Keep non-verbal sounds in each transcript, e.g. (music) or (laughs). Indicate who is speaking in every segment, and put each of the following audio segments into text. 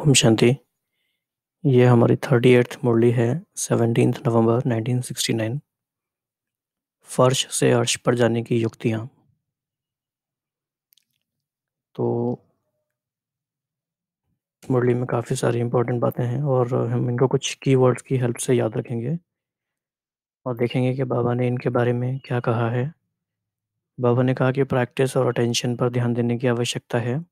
Speaker 1: ओम शांति ये हमारी thirty eighth मुरली है सेवनटीन नवंबर 1969 फर्श से अर्श पर जाने की युक्तियाँ तो मुरली में काफ़ी सारी इम्पोर्टेंट बातें हैं और हम इनको कुछ कीवर्ड्स की हेल्प से याद रखेंगे और देखेंगे कि बाबा ने इनके बारे में क्या कहा है बाबा ने कहा कि प्रैक्टिस और अटेंशन पर ध्यान देने की आवश्यकता है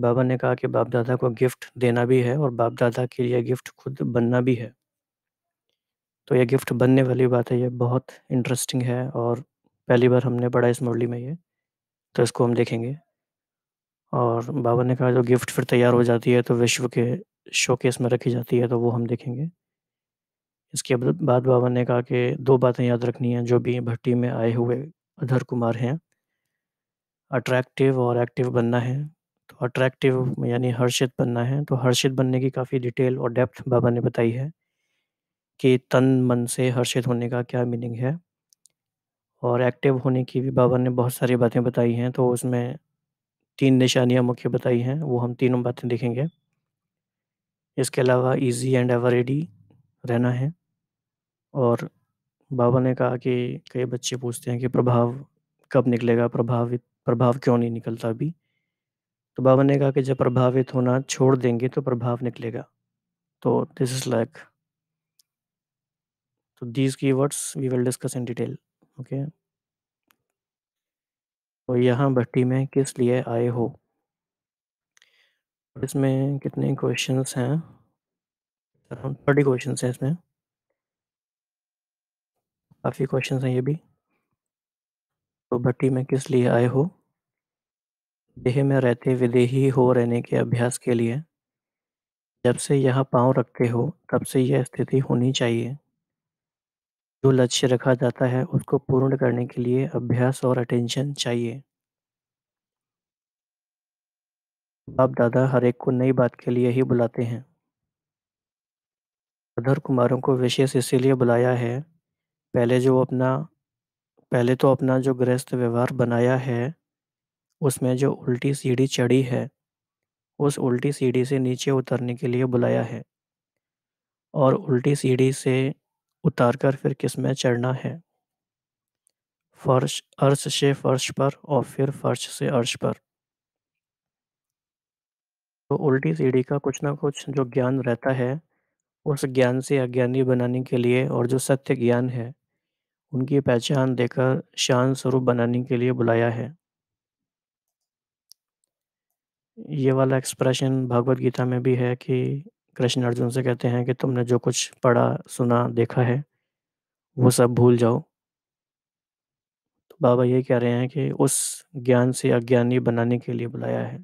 Speaker 1: बाबा ने कहा कि बाप दादा को गिफ्ट देना भी है और बाप दादा के लिए गिफ्ट खुद बनना भी है तो ये गिफ्ट बनने वाली बात है ये बहुत इंटरेस्टिंग है और पहली बार हमने पढ़ा इस मुरली में ये तो इसको हम देखेंगे और बाबा ने कहा जो गिफ्ट फिर तैयार हो जाती है तो विश्व के शोकेस में रखी जाती है तो वो हम देखेंगे इसके बाद बाबा ने कहा कि दो बातें याद रखनी हैं जो भी भट्टी में आए हुए अधर कुमार हैं अट्रैक्टिव और एक्टिव बनना है अट्रैक्टिव यानी हर्षित बनना है तो हर्षित बनने की काफ़ी डिटेल और डेप्थ बाबा ने बताई है कि तन मन से हर्षित होने का क्या मीनिंग है और एक्टिव होने की भी बाबा ने बहुत सारी बातें बताई हैं तो उसमें तीन निशानियाँ मुख्य बताई हैं वो हम तीनों बातें देखेंगे इसके अलावा इजी एंड एवर रेडी रहना है और बाबा ने कहा कि कई बच्चे पूछते हैं कि प्रभाव कब निकलेगा प्रभावित प्रभाव क्यों नहीं निकलता अभी तो बाबा ने कहा कि जब प्रभावित होना छोड़ देंगे तो प्रभाव निकलेगा तो दिस इज लाइक तो these key words we will discuss in detail okay तो यहाँ भट्टी में किस लिए आए हो इसमें कितने क्वेश्चंस हैं थर्टी क्वेश्चन हैं इसमें काफ़ी क्वेश्चन हैं ये भी तो भट्टी में किस लिए आए हो देह में रहते विदेही हो रहने के अभ्यास के लिए जब से यह पांव रखते हो तब से यह स्थिति होनी चाहिए जो लक्ष्य रखा जाता है उसको पूर्ण करने के लिए अभ्यास और अटेंशन चाहिए बाप दादा हर एक को नई बात के लिए ही बुलाते हैं अधर कुमारों को विशेष इसीलिए बुलाया है पहले जो अपना पहले तो अपना जो गृहस्थ व्यवहार बनाया है उसमें जो उल्टी सीढ़ी चढ़ी है उस उल्टी सीढ़ी से नीचे उतरने के लिए बुलाया है और उल्टी सीढ़ी से उतार कर फिर किस में चढ़ना है फर्श अर्श से फर्श पर और फिर फर्श से अर्श पर तो उल्टी सीढ़ी का कुछ ना कुछ जो ज्ञान रहता है उस ज्ञान से अज्ञानी बनाने के लिए और जो सत्य ज्ञान है उनकी पहचान देकर शान स्वरूप बनाने के लिए बुलाया है ये वाला एक्सप्रेशन भगवत गीता में भी है कि कृष्ण अर्जुन से कहते हैं कि तुमने जो कुछ पढ़ा सुना देखा है वो हम्म। सब भूल जाओ तो बाबा ये कह रहे हैं कि उस ज्ञान से अज्ञानी बनाने के लिए बुलाया है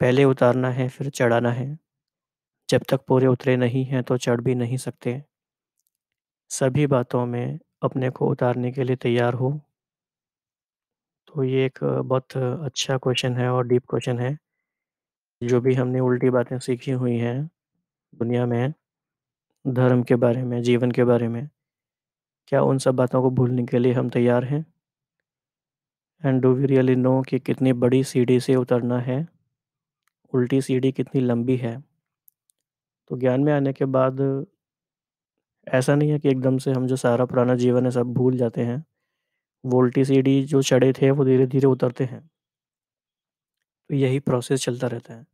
Speaker 1: पहले उतारना है फिर चढ़ाना है जब तक पूरे उतरे नहीं हैं तो चढ़ भी नहीं सकते सभी बातों में अपने को उतारने के लिए तैयार हो तो ये एक बहुत अच्छा क्वेश्चन है और डीप क्वेश्चन है। जो भी हमने उल्टी बातें सीखी हुई हैं दुनिया में, धर्म के बारे में, जीवन के बारे में, क्या उन सब बातों को भूलने के लिए हम तैयार हैं? And do we really know कि कितनी बड़ी सीढ़ी से उतरना है? उल्टी सीढ़ी कितनी लंबी है? तो ज्ञान में आने के बाद ऐसा नहीं है कि एकदम से हम जो सारा पुराना जीवन है सब भूल जाते हैं। वोल्टीसीडी जो चढ़े थे वो धीरे धीरे उतरते हैं तो यही प्रोसेस चलता रहता है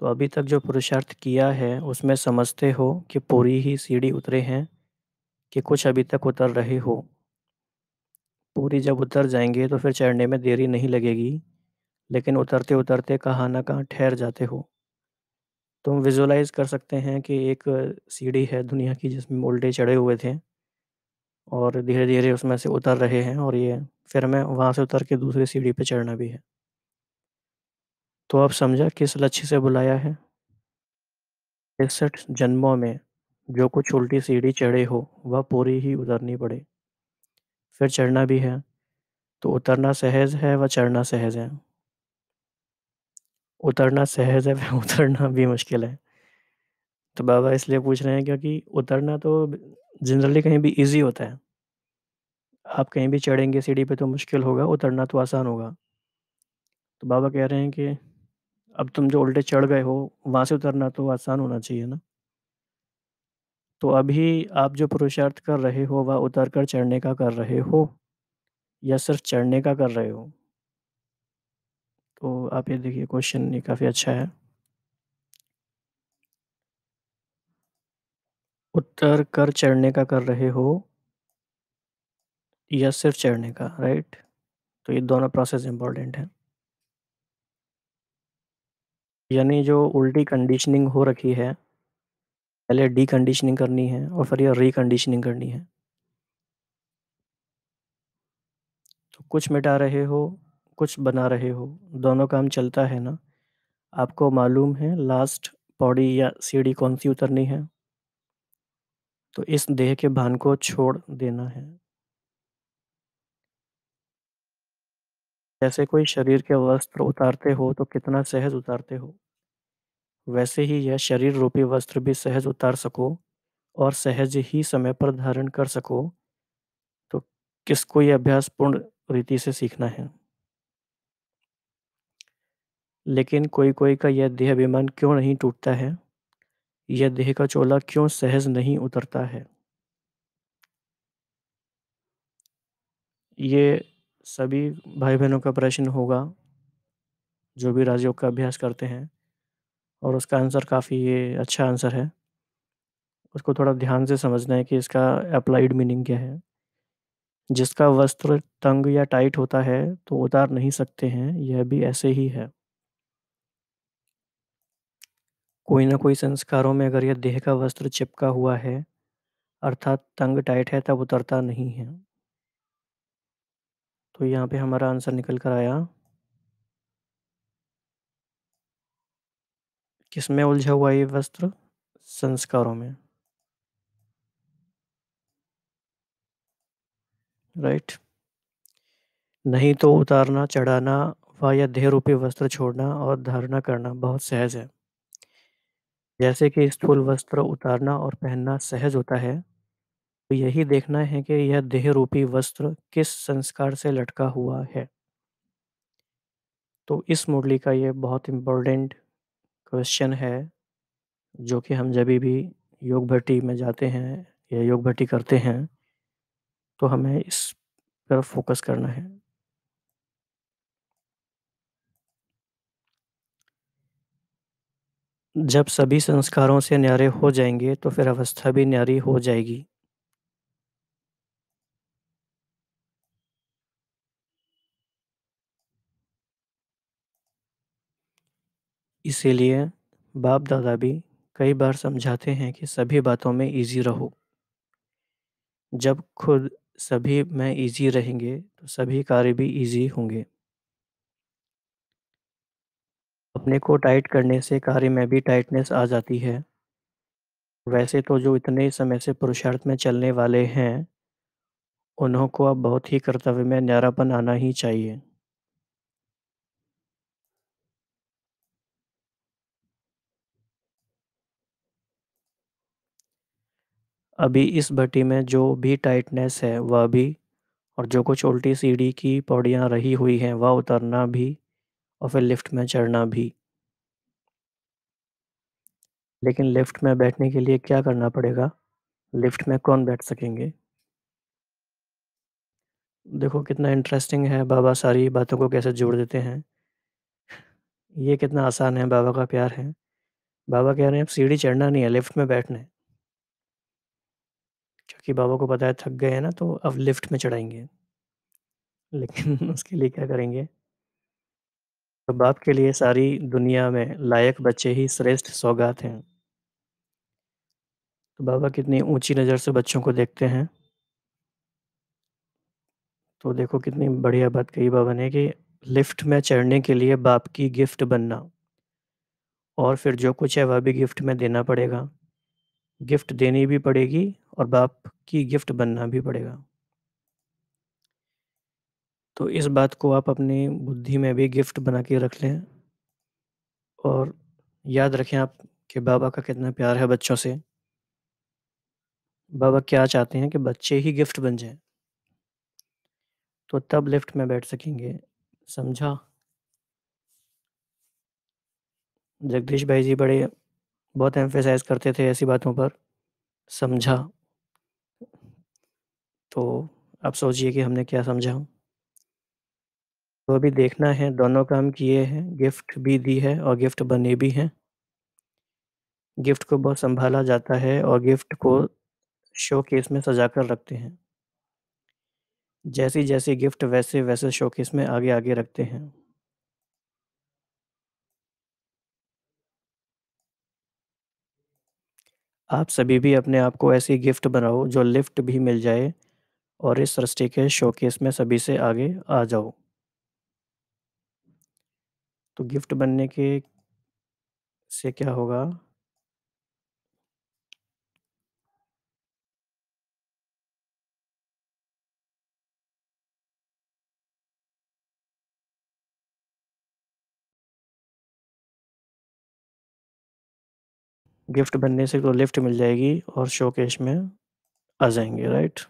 Speaker 1: तो अभी तक जो पुरुषार्थ किया है उसमें समझते हो कि पूरी ही सीढ़ी उतरे हैं कि कुछ अभी तक उतर रहे हो पूरी जब उतर जाएंगे तो फिर चढ़ने में देरी नहीं लगेगी लेकिन उतरते उतरते कहाँ ना कहाँ ठहर जाते हो तुम विजुलाइज कर सकते हैं कि एक सीढ़ी है दुनिया की जिसमें उल्टे चढ़े हुए थे और धीरे धीरे उसमें से उतर रहे हैं और ये फिर मैं वहाँ से उतर के दूसरी सीढ़ी पे चढ़ना भी है तो आप समझा किस लक्ष्य से बुलाया है तिरसठ जन्मों में जो कुछ उल्टी सीढ़ी चढ़े हो वह पूरी ही उतरनी पड़े फिर चढ़ना भी है तो उतरना सहज है वह चढ़ना सहज है उतरना सहज है (laughs) उतरना भी मुश्किल है तो बाबा इसलिए पूछ रहे हैं क्योंकि उतरना तो जनरली कहीं भी ईजी होता है। आप कहीं भी चढ़ेंगे सीढ़ी पे तो मुश्किल होगा, उतरना तो आसान होगा। तो बाबा कह रहे हैं कि अब तुम जो उल्टे चढ़ गए हो, वहाँ से उतरना तो आसान होना चाहिए ना। तो अभी आप जो पुरुषार्थ कर रहे हो, वह उतर कर चढ़ने का कर रहे हो या सिर्फ़ चढ़ने का कर रहे हो? तो आप ये देखिए क्वेश्चन ये काफ़ी अच्छा है। उत्तर कर चढ़ने का कर रहे हो या सिर्फ चढ़ने का राइट तो ये दोनों प्रोसेस इंपॉर्टेंट हैं यानी जो उल्टी कंडीशनिंग हो रखी है पहले डी कंडीशनिंग करनी है और फिर यह रिकंडीशनिंग करनी है तो कुछ मिटा रहे हो कुछ बना रहे हो दोनों काम चलता है ना आपको मालूम है लास्ट पौड़ी या सीढ़ी कौन सी उतरनी है तो इस देह के भान को छोड़ देना है जैसे कोई शरीर के वस्त्र उतारते हो तो कितना सहज उतारते हो वैसे ही यह शरीर रूपी वस्त्र भी सहज उतार सको और सहज ही समय पर धारण कर सको तो किसको यह अभ्यास पूर्ण रीति से सीखना है लेकिन कोई कोई का यह देह अभिमान क्यों नहीं टूटता है यह देह का चोला क्यों सहज नहीं उतरता है ये सभी भाई बहनों का प्रश्न होगा जो भी राजयोग का अभ्यास करते हैं और उसका आंसर काफ़ी ये अच्छा आंसर है उसको थोड़ा ध्यान से समझना है कि इसका अप्लाइड मीनिंग क्या है जिसका वस्त्र तंग या टाइट होता है तो उतार नहीं सकते हैं यह भी ऐसे ही है कोई ना कोई संस्कारों में अगर यह देह का वस्त्र चिपका हुआ है, अर्थात तंग टाइट है तब उतरता नहीं है। तो यहाँ पे हमारा आंसर निकल कर आया किसमें उलझा हुआ ये वस्त्र? संस्कारों में। राइट? नहीं तो उतारना, चढ़ाना व या देह रूपी वस्त्र छोड़ना और धारणा करना बहुत सहज है। जैसे कि स्थूल वस्त्र उतारना और पहनना सहज होता है तो यही देखना है कि यह देह रूपी वस्त्र किस संस्कार से लटका हुआ है तो इस मुरली का ये बहुत इम्पोर्टेंट क्वेश्चन है जो कि हम जब भी योग भट्टी में जाते हैं या योग भट्टी करते हैं तो हमें इस पर फोकस करना है जब सभी संस्कारों से न्यारे हो जाएंगे तो फिर अवस्था भी न्यारी हो जाएगी। इसीलिए बाप-दादा भी कई बार समझाते हैं कि सभी बातों में ईज़ी रहो। जब खुद सभी में ईज़ी रहेंगे, तो सभी कार्य भी ईज़ी होंगे। अपने को टाइट करने से कार्य में भी टाइटनेस आ जाती है वैसे तो जो इतने समय से पुरुषार्थ में चलने वाले हैं उन्हों को अब बहुत ही कर्तव्य में न्यारापन आना ही चाहिए अभी इस भट्टी में जो भी टाइटनेस है वह भी और जो कुछ उल्टी सीढ़ी की पौड़ियाँ रही हुई हैं वह उतरना भी और फिर लिफ्ट में चढ़ना भी लेकिन लिफ्ट में बैठने के लिए क्या करना पड़ेगा लिफ्ट में कौन बैठ सकेंगे देखो कितना इंटरेस्टिंग है बाबा सारी बातों को कैसे जोड़ देते हैं ये कितना आसान है बाबा का प्यार है बाबा कह रहे हैं अब सीढ़ी चढ़ना नहीं है लिफ्ट में बैठना है क्योंकि बाबा को पता है थक गए हैं ना तो अब लिफ्ट में चढ़ाएंगे लेकिन (laughs) उसके लिए क्या करेंगे तो बाप के लिए सारी दुनिया में लायक बच्चे ही श्रेष्ठ सौगात हैं। तो बाबा कितनी ऊँची नज़र से बच्चों को देखते हैं। तो देखो कितनी बढ़िया बात कही बाबा ने कि लिफ्ट में चढ़ने के लिए बाप की गिफ्ट बनना। और फिर जो कुछ है वह भी गिफ्ट में देना पड़ेगा। गिफ्ट देनी भी पड़ेगी और बाप की गिफ्ट बनना भी पड़ेगा। तो इस बात को आप अपनी बुद्धि में भी गिफ्ट बना के रख लें और याद रखें आप कि बाबा का कितना प्यार है बच्चों से बाबा क्या चाहते हैं कि बच्चे ही गिफ्ट बन जाएं तो तब लिफ्ट में बैठ सकेंगे समझा जगदीश भाई जी बड़े बहुत एम्फेसाइज करते थे ऐसी बातों पर समझा तो आप सोचिए कि हमने क्या समझा तो अभी देखना है दोनों काम किए हैं गिफ्ट भी दी है और गिफ्ट बने भी हैं गिफ्ट को बहुत संभाला जाता है और गिफ्ट को शोकेस में सजा कर रखते हैं जैसी जैसी गिफ्ट वैसे वैसे शोकेस में आगे आगे रखते हैं आप सभी भी अपने आप को ऐसी गिफ्ट बनाओ जो लिफ्ट भी मिल जाए और इस सृष्टि के शोकेस में सभी से आगे आ जाओ तो गिफ्ट बनने के से क्या होगा? गिफ्ट बनने से तो लिफ्ट मिल जाएगी और शोकेश में आ जाएंगे राइट?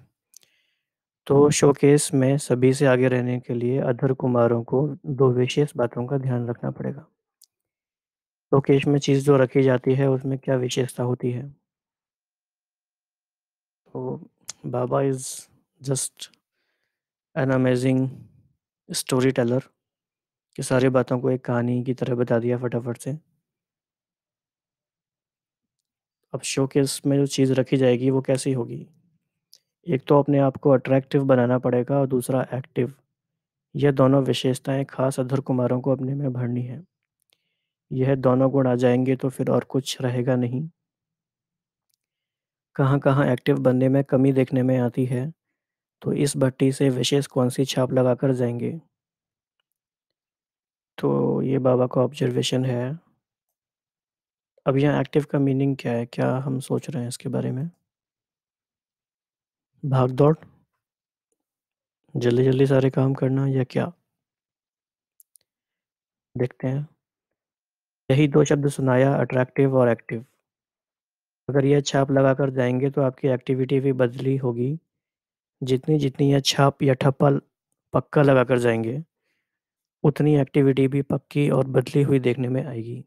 Speaker 1: तो शोकेस में सभी से आगे रहने के लिए अधर कुमारों को दो विशेष बातों का ध्यान रखना पड़ेगा शोकेस में चीज़ जो रखी जाती है उसमें क्या विशेषता होती है तो बाबा is just an amazing story teller कि सारी बातों को एक कहानी की तरह बता दिया फटाफट से अब शोकेस में जो चीज़ रखी जाएगी वो कैसी होगी एक तो अपने आप को अट्रैक्टिव बनाना पड़ेगा और दूसरा एक्टिव। यह दोनों विशेषताएँ खास अधर कुमारों को अपने में भरनी है। यह दोनों गुण आ जाएंगे तो फिर और कुछ रहेगा नहीं। कहाँ-कहाँ एक्टिव बनने में कमी देखने में आती है, तो इस भट्टी से विशेष कौन-सी छाप लगा कर जाएंगे तो ये बाबा का ऑब्जर्वेशन है। अब यहाँ एक्टिव का मीनिंग क्या है? क्या हम सोच रहे हैं इसके बारे में? भाग दौड़ जल्दी जल्दी सारे काम करना या क्या देखते हैं यही दो शब्द सुनाया अट्रैक्टिव और एक्टिव अगर यह छाप लगाकर जाएंगे तो आपकी एक्टिविटी भी बदली होगी जितनी जितनी यह छाप या ठप्पा पक्का लगाकर जाएंगे उतनी एक्टिविटी भी पक्की और बदली हुई देखने में आएगी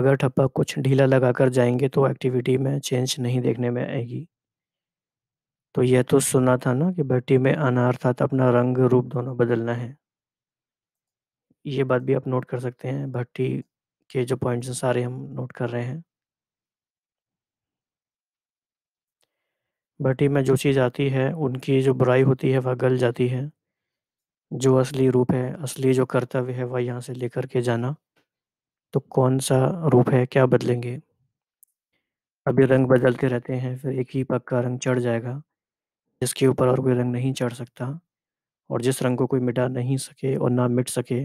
Speaker 1: अगर ठप्पा कुछ ढीला लगाकर जाएंगे तो एक्टिविटी में चेंज नहीं देखने में आएगी तो यह तो सुना था ना कि भट्टी में था अर्थात अपना रंग रूप दोनों बदलना है ये बात भी आप नोट कर सकते हैं भट्टी के जो पॉइंट्स हैं सारे हम नोट कर रहे हैं भट्टी में जो चीज़ आती है उनकी जो बुराई होती है वह गल जाती है जो असली रूप है असली जो कर्तव्य है वह यहाँ से लेकर के जाना तो कौन सा रूप है क्या बदलेंगे अभी रंग बदलते रहते हैं फिर एक ही पक्का रंग चढ़ जाएगा जिसके ऊपर और कोई रंग नहीं चढ़ सकता और जिस रंग को कोई मिटा नहीं सके और ना मिट सके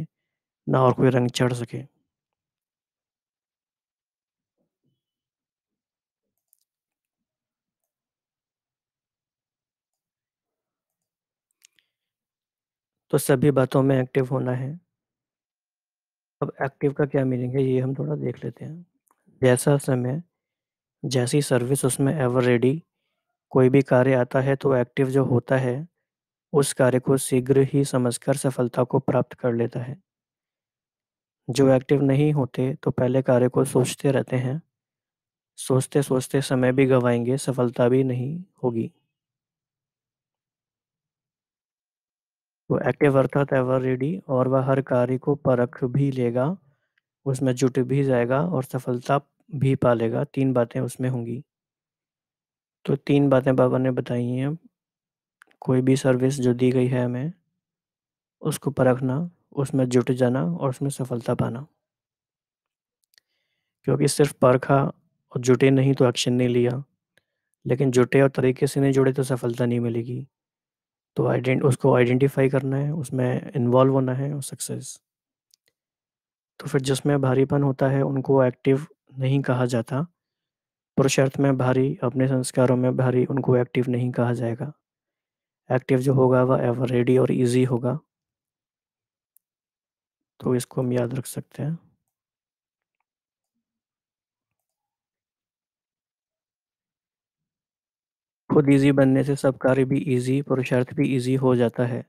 Speaker 1: ना और कोई रंग चढ़ सके तो सभी बातों में एक्टिव होना है अब एक्टिव का क्या मीनिंग है ये हम थोड़ा देख लेते हैं जैसा समय जैसी सर्विस उसमें एवर रेडी कोई भी कार्य आता है तो एक्टिव जो होता है उस कार्य को शीघ्र ही समझकर सफलता को प्राप्त कर लेता है जो एक्टिव नहीं होते तो पहले कार्य को सोचते रहते हैं सोचते सोचते समय भी गवाएंगे सफलता भी नहीं होगी तो एक्टिव अर्थात एवर रेडी और वह हर कार्य को परख भी लेगा उसमें जुट भी जाएगा और सफलता भी पालेगा तीन बातें उसमें होंगी तो तीन बातें बाबा ने बताई हैं कोई भी सर्विस जो दी गई है हमें, उसको परखना, उसमें जुट जाना और उसमें सफलता पाना। क्योंकि सिर्फ़ परखा और जुटे नहीं तो एक्शन नहीं लिया, लेकिन जुटे और तरीके से नहीं जुड़े तो सफलता नहीं मिलेगी। तो आइडेंट उसको आइडेंटिफ़ाई करना है, उसमें इन्वॉल्व होना है और सक्सेस। तो फिर जिसमें भारीपन होता है उनको एक्टिव नहीं कहा जाता। पुरुषार्थ में भारी अपने संस्कारों में भारी उनको एक्टिव नहीं कहा जाएगा एक्टिव जो होगा वह एवर रेडी और इजी होगा तो इसको हम याद रख सकते हैं खुद इजी बनने से सब कार्य भी इजी पुरुषार्थ भी इजी हो जाता है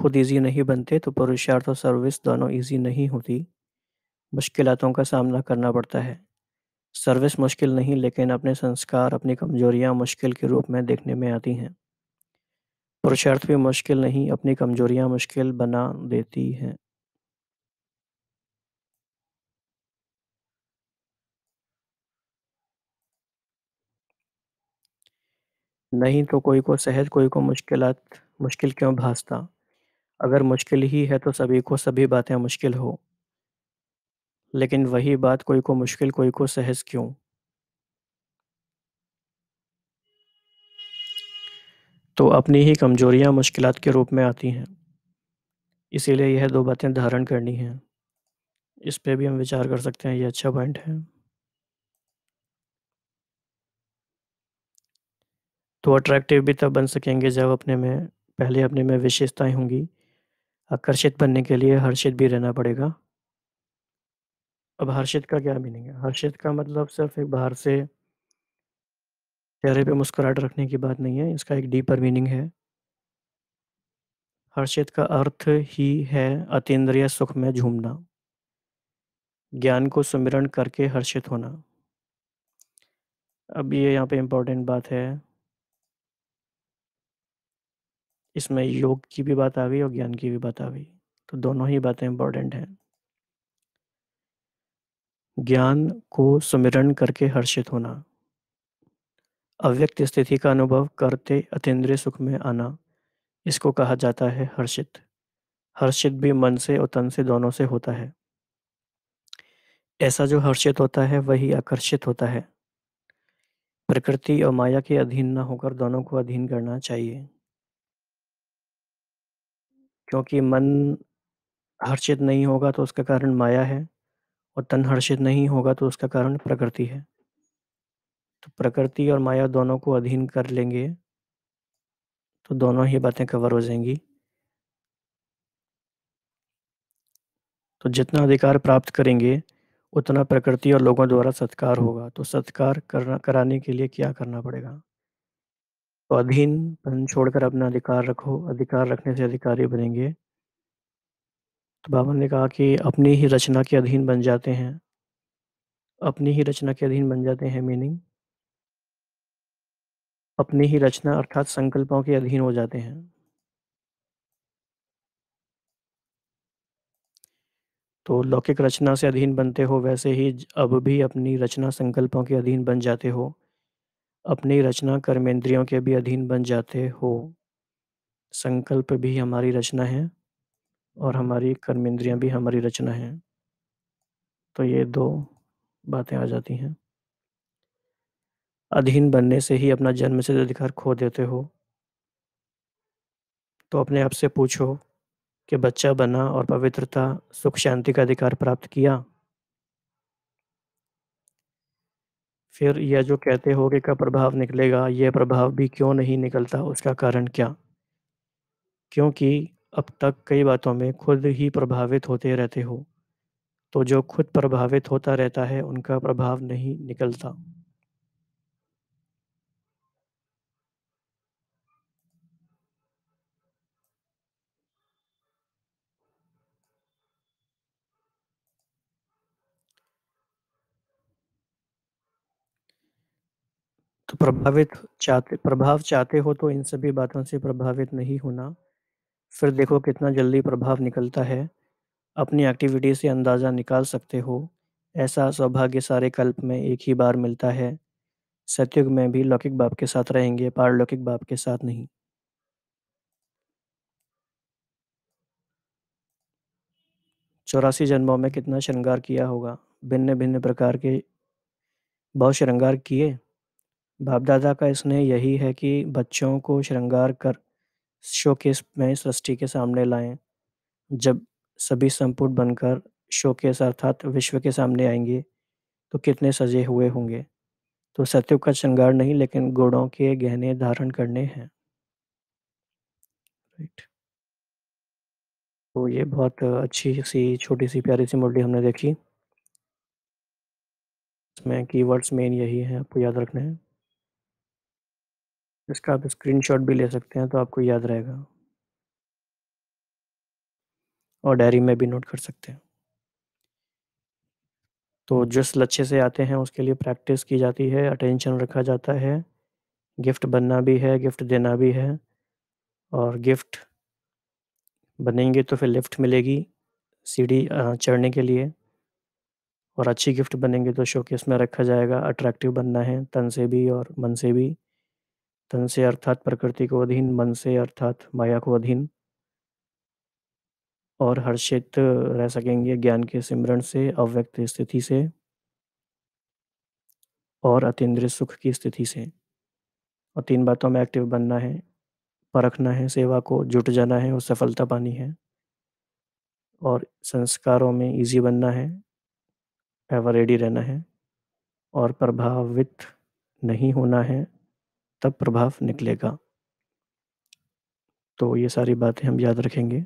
Speaker 1: खुद इजी नहीं बनते तो पुरुषार्थ और सर्विस दोनों इजी नहीं होती मुश्किलों का सामना करना पड़ता है सर्विस मुश्किल नहीं लेकिन अपने संस्कार अपनी कमजोरियां मुश्किल के रूप में देखने में आती हैं पुरुषार्थ भी मुश्किल नहीं अपनी कमजोरियां मुश्किल बना देती हैं नहीं तो कोई को सहज कोई को मुश्किल मुश्किल क्यों भासता अगर मुश्किल ही है तो सभी को सभी बातें मुश्किल हो लेकिन वही बात कोई को मुश्किल कोई को सहज क्यों तो अपनी ही कमजोरियां मुश्किल के रूप में आती हैं इसीलिए यह दो बातें धारण करनी हैं इस पे भी हम विचार कर सकते हैं ये अच्छा पॉइंट है तो अट्रैक्टिव भी तब बन सकेंगे जब अपने में पहले अपने में विशेषताएं होंगी आकर्षित बनने के लिए हर्षित भी रहना पड़ेगा अब हर्षित का क्या मीनिंग है हर्षित का मतलब सिर्फ एक बाहर से चेहरे पे मुस्कुराहट रखने की बात नहीं है इसका एक डीपर मीनिंग है हर्षित का अर्थ ही है अतीन्द्रिय सुख में झूमना ज्ञान को सुमिरण करके हर्षित होना अब ये यहाँ पे इम्पोर्टेंट बात है इसमें योग की भी बात आ गई और ज्ञान की भी बात आ गई तो दोनों ही बातें इम्पोर्टेंट हैं ज्ञान को सुमिरण करके हर्षित होना अव्यक्त स्थिति का अनुभव करते अतेंद्रिय सुख में आना इसको कहा जाता है हर्षित हर्षित भी मन से और तन से दोनों से होता है ऐसा जो हर्षित होता है वही आकर्षित होता है प्रकृति और माया के अधीन न होकर दोनों को अधीन करना चाहिए क्योंकि मन हर्षित नहीं होगा तो उसका कारण माया है और तन हर्षित नहीं होगा तो उसका कारण प्रकृति है तो प्रकृति और माया दोनों को अधीन कर लेंगे तो दोनों ही बातें कवर हो जाएंगी तो जितना अधिकार प्राप्त करेंगे उतना प्रकृति और लोगों द्वारा सत्कार होगा तो सत्कार करना कराने के लिए क्या करना पड़ेगा तो अधीन पन छोड़कर अपना अधिकार रखो अधिकार रखने से अधिकारी बनेंगे तो बाबा ने कहा कि अपनी ही रचना के अधीन बन जाते हैं अपनी ही रचना के अधीन बन जाते हैं मीनिंग अपनी ही रचना अर्थात संकल्पों के अधीन हो जाते हैं तो लौकिक रचना से अधीन बनते हो वैसे ही अब भी अपनी रचना संकल्पों के अधीन बन जाते हो अपनी रचना कर्मेंद्रियों के भी अधीन बन जाते हो संकल्प भी हमारी रचना है और हमारी कर्म इंद्रियां भी हमारी रचना है तो ये दो बातें आ जाती हैं अधीन बनने से ही अपना जन्म से अधिकार खो देते हो तो अपने आप से पूछो कि बच्चा बना और पवित्रता सुख शांति का अधिकार प्राप्त किया फिर यह जो कहते हो कि का प्रभाव निकलेगा यह प्रभाव भी क्यों नहीं निकलता उसका कारण क्या क्योंकि अब तक कई बातों में खुद ही प्रभावित होते रहते हो तो जो खुद प्रभावित होता रहता है उनका प्रभाव नहीं निकलता तो प्रभावित चाहते प्रभाव चाहते हो तो इन सभी बातों से प्रभावित नहीं होना फिर देखो कितना जल्दी प्रभाव निकलता है अपनी एक्टिविटी से अंदाज़ा निकाल सकते हो ऐसा सौभाग्य सारे कल्प में एक ही बार मिलता है सत्युग में भी लौकिक बाप के साथ रहेंगे पारलौकिक बाप के साथ नहीं चौरासी जन्मों में कितना श्रृंगार किया होगा भिन्न भिन्न प्रकार के बहुत श्रृंगार किए बाप दादा का स्नेह यही है कि बच्चों को श्रृंगार कर शोकेस में सृष्टि के सामने लाएं जब सभी संपुट बनकर शोकेस अर्थात विश्व के सामने आएंगे तो कितने सजे हुए होंगे तो सत्यु का श्रृंगार नहीं लेकिन घोड़ों के गहने धारण करने हैं राइट तो ये बहुत अच्छी सी छोटी सी प्यारी सी मुरली हमने देखी इसमें कीवर्ड्स मेन यही है आपको याद रखना है इसका आप स्क्रीनशॉट भी ले सकते हैं तो आपको याद रहेगा और डायरी में भी नोट कर सकते हैं तो हम्म। जिस लक्ष्य से आते हैं उसके लिए प्रैक्टिस की जाती है अटेंशन रखा जाता है गिफ्ट बनना भी है गिफ्ट देना भी है और गिफ्ट बनेंगे तो फिर लिफ्ट मिलेगी सीढ़ी चढ़ने के लिए और अच्छी गिफ्ट बनेंगे तो शोकेस में रखा जाएगा अट्रैक्टिव बनना है तन से भी और मन से भी तन से अर्थात प्रकृति को अधीन मन से अर्थात माया को अधीन और हर्षित रह सकेंगे ज्ञान के सिमरण से अव्यक्त स्थिति से और अतीन्द्रिय सुख की स्थिति से और तीन बातों में एक्टिव बनना है परखना है सेवा को जुट जाना है और सफलता पानी है और संस्कारों में इजी बनना है एवर रेडी रहना है और प्रभावित नहीं होना है तब प्रभाव निकलेगा तो ये सारी बातें हम याद रखेंगे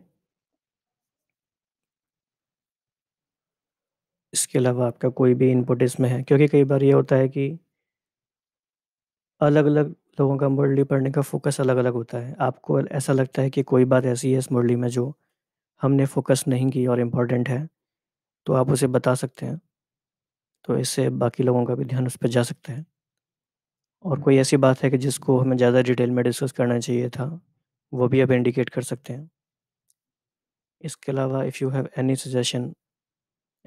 Speaker 1: इसके अलावा आपका कोई भी इनपुट इसमें है क्योंकि कई बार ये होता है कि अलग अलग लोगों का मुरली पढ़ने का फोकस अलग अलग होता है आपको ऐसा लगता है कि कोई बात ऐसी है इस मुरली में जो हमने फोकस नहीं की और इम्पोर्टेंट है तो आप उसे बता सकते हैं तो इससे बाकी लोगों का भी ध्यान उस पर जा सकता है और कोई ऐसी बात है कि जिसको हमें ज़्यादा डिटेल में डिस्कस करना चाहिए था वो भी आप इंडिकेट कर सकते हैं इसके अलावा if you have any suggestion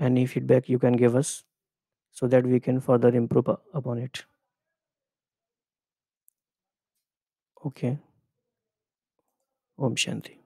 Speaker 1: any feedback you can give us so that we can further improve upon it okay ओम शांति